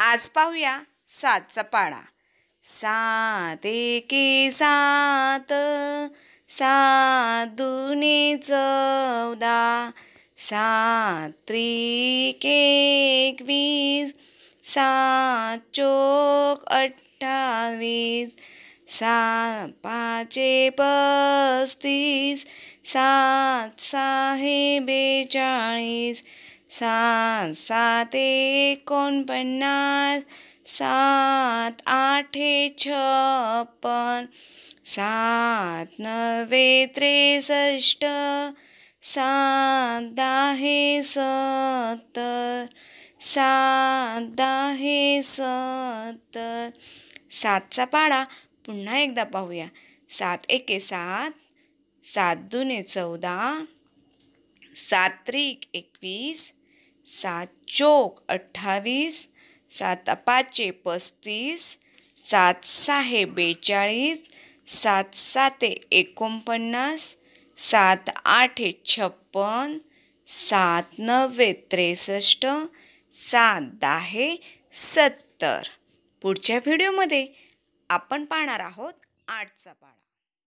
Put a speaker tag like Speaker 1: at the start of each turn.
Speaker 1: आज पाहूया सातचा पाडा
Speaker 2: सात एके सात सात दुने चौदा सात त्रिके एकवीस सात चोक अठ्ठावीस सात पाचे पस्तीस सात सहा बेचाळीस सात सात एकोणपन्नास सात आठे छप्पन सात नवे त्रेसष्ट सात दहा सत्तर सात दहा सत्तर सातचा पाडा पुन्हा एकदा पाहूया सात एके सात सात दुने चौदा सात त्रिक एकवीस सात चोक अठ्ठावीस सात पाचे पस्तीस सात सहा बेचाळीस सात साते एकोणपन्नास सात आठे छप्पन सात नव्वे त्रेसष्ट सात दहा सत्तर पुढच्या व्हिडिओमध्ये आपण पाहणार आहोत
Speaker 1: आठचा पाढा